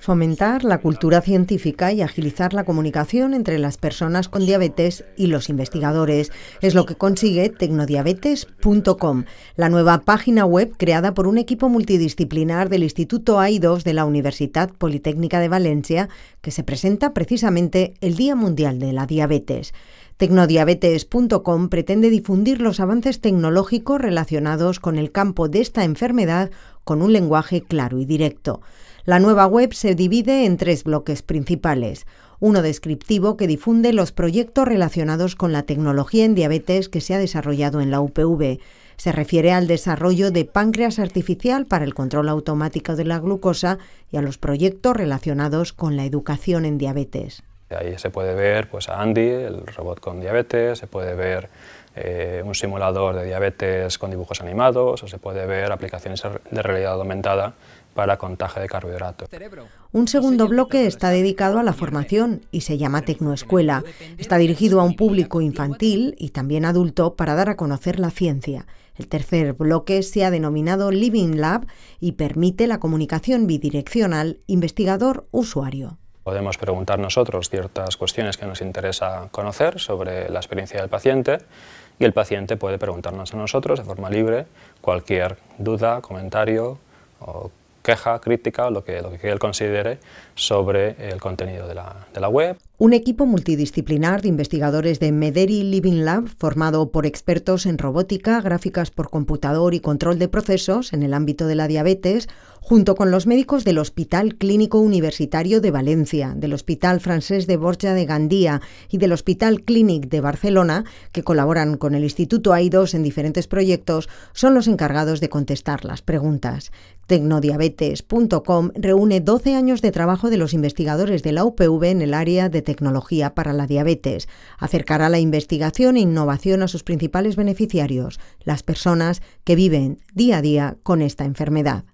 fomentar la cultura científica y agilizar la comunicación entre las personas con diabetes y los investigadores. Es lo que consigue tecnodiabetes.com, la nueva página web creada por un equipo multidisciplinar del Instituto AIDOS de la Universidad Politécnica de Valencia, que se presenta precisamente el Día Mundial de la Diabetes. Tecnodiabetes.com pretende difundir los avances tecnológicos relacionados con el campo de esta enfermedad con un lenguaje claro y directo. La nueva web se divide en tres bloques principales. Uno descriptivo que difunde los proyectos relacionados con la tecnología en diabetes que se ha desarrollado en la UPV. Se refiere al desarrollo de páncreas artificial para el control automático de la glucosa y a los proyectos relacionados con la educación en diabetes. Ahí se puede ver pues, a Andy, el robot con diabetes, se puede ver eh, un simulador de diabetes con dibujos animados o se puede ver aplicaciones de realidad aumentada para contaje de carbohidratos. Un segundo bloque está dedicado a la formación y se llama Tecnoescuela. Está dirigido a un público infantil y también adulto para dar a conocer la ciencia. El tercer bloque se ha denominado Living Lab y permite la comunicación bidireccional investigador-usuario. Podemos preguntar nosotros ciertas cuestiones que nos interesa conocer sobre la experiencia del paciente y el paciente puede preguntarnos a nosotros de forma libre cualquier duda, comentario o queja, crítica, lo que, él considere sobre el contenido de la, de la, web. Un equipo multidisciplinar de investigadores de Mederi Living Lab, formado por expertos en robótica, gráficas por computador y control de procesos en el ámbito de la diabetes, junto con los médicos del Hospital Clínico Universitario de Valencia, del Hospital Francés de Borja de Gandía y del Hospital Clínic de Barcelona, que colaboran con el Instituto AIDOS en diferentes proyectos, son los encargados de contestar las preguntas. Tecnodiabetes.com reúne 12 años de trabajo de los investigadores de la UPV en el área de tecnología para la diabetes. Acercará la investigación e innovación a sus principales beneficiarios, las personas que viven día a día con esta enfermedad.